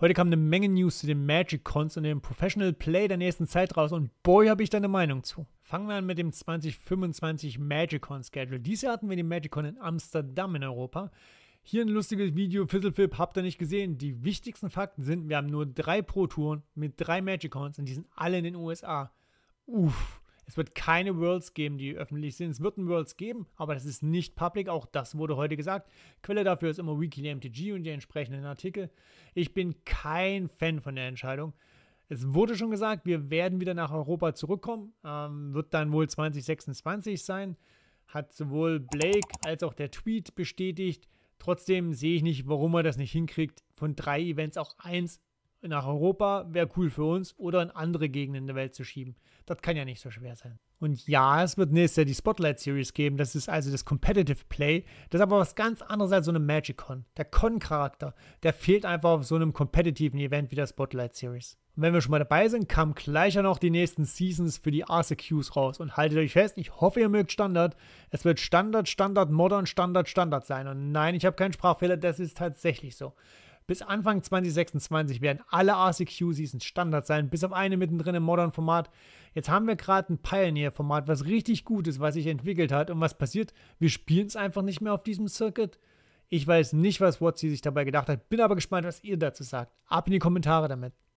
Heute kam eine Menge News zu den Magic Cons und dem Professional Play der nächsten Zeit raus und boy, habe ich da eine Meinung zu. Fangen wir an mit dem 2025 Magic Con Schedule. Dieses Jahr hatten wir den Con in Amsterdam in Europa. Hier ein lustiges Video, Fizzleflip, habt ihr nicht gesehen. Die wichtigsten Fakten sind, wir haben nur drei Pro-Touren mit drei Magic Cons und die sind alle in den USA. Uff. Es wird keine Worlds geben, die öffentlich sind. Es wird ein Worlds geben, aber das ist nicht public. Auch das wurde heute gesagt. Quelle dafür ist immer Weekly MTG und die entsprechenden Artikel. Ich bin kein Fan von der Entscheidung. Es wurde schon gesagt, wir werden wieder nach Europa zurückkommen. Ähm, wird dann wohl 2026 sein. Hat sowohl Blake als auch der Tweet bestätigt. Trotzdem sehe ich nicht, warum er das nicht hinkriegt, von drei Events auch eins nach Europa wäre cool für uns oder in andere Gegenden der Welt zu schieben. Das kann ja nicht so schwer sein. Und ja, es wird nächstes Jahr die Spotlight Series geben. Das ist also das Competitive Play. Das ist aber was ganz anderes als so eine Magic-Con. Der Con-Charakter, der fehlt einfach auf so einem kompetitiven Event wie der Spotlight Series. Und wenn wir schon mal dabei sind, kamen gleich ja noch die nächsten Seasons für die RCQs raus. Und haltet euch fest, ich hoffe, ihr mögt Standard. Es wird Standard, Standard, Modern, Standard, Standard sein. Und nein, ich habe keinen Sprachfehler, das ist tatsächlich so. Bis Anfang 2026 werden alle RCQ-Seasons Standard sein, bis auf eine mittendrin im Modern-Format. Jetzt haben wir gerade ein Pioneer-Format, was richtig gut ist, was sich entwickelt hat. Und was passiert? Wir spielen es einfach nicht mehr auf diesem Circuit. Ich weiß nicht, was Watsi sich dabei gedacht hat, bin aber gespannt, was ihr dazu sagt. Ab in die Kommentare damit.